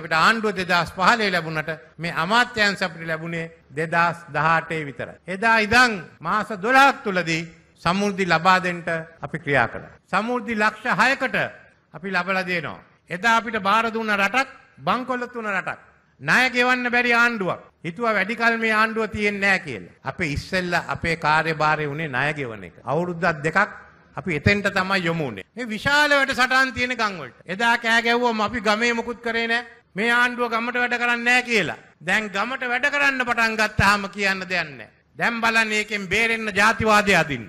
අපිට ආණ්ඩුව දෙදස් පහලේ ලැබුණට මේ අමාත්‍යන්ස අපිට ලැබුණේ දෙදස් දහටේ විතර. එදා ඉදං මාස දොලාක් තුලදී සමුෘද්ධි ලබාදෙන්ට අපි ක්‍රියා කළ. සමුෘද්ධි ලක්ෂ හයකට අපි ලබල දේනවා. එදා අපිට භාරදුන්න රටක් බංකොල්ලතුන රටක්. ණය ගෙවන්න බැරි ආණ්ඩුවක්. හිතුවා වැඩි කල මේ ආණ්ඩුව තියෙන්නේ නැහැ කියලා. අපේ ඉස්සෙල්ලා අපේ කාර්යභාරය උනේ ණය ගෙවන එක. අවුරුද්දක් දෙකක් අපි එතෙන්ට තමයි යොමු වුනේ. මේ විශාල වැඩසටහන් තියෙන ගම් වලට. එදා කෑ ගැව්වම අපි ගමේ මුකුත් කරේ නැහැ. මේ ආණ්ඩුව ගමට වැඩ කරන්නේ නැහැ කියලා. දැන් ගමට වැඩ කරන්න පටන් ගත්තාම කියන්න දෙයක් නැහැ. දැන් බලන්න එකෙන් බේරෙන්න ජාතිවාදය අදින්න.